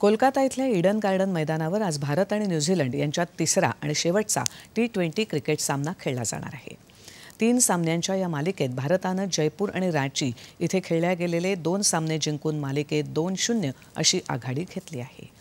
कोलकाता इथल्या Eden garden मैदानावर आज भारत आणि न्यूझीलंड यांच्यात तिसरा आणि शेवटचा टी ट्वेंटी क्रिकेट सामना खेळला जाणार आहे तीन सामन्यांच्या या मालिकेत भारतानं जयपूर आणि रांची इथे खेळल्या गेलेले दोन सामने जिंकून मालिकेत दोन शून्य अशी आघाडी घेतली आहे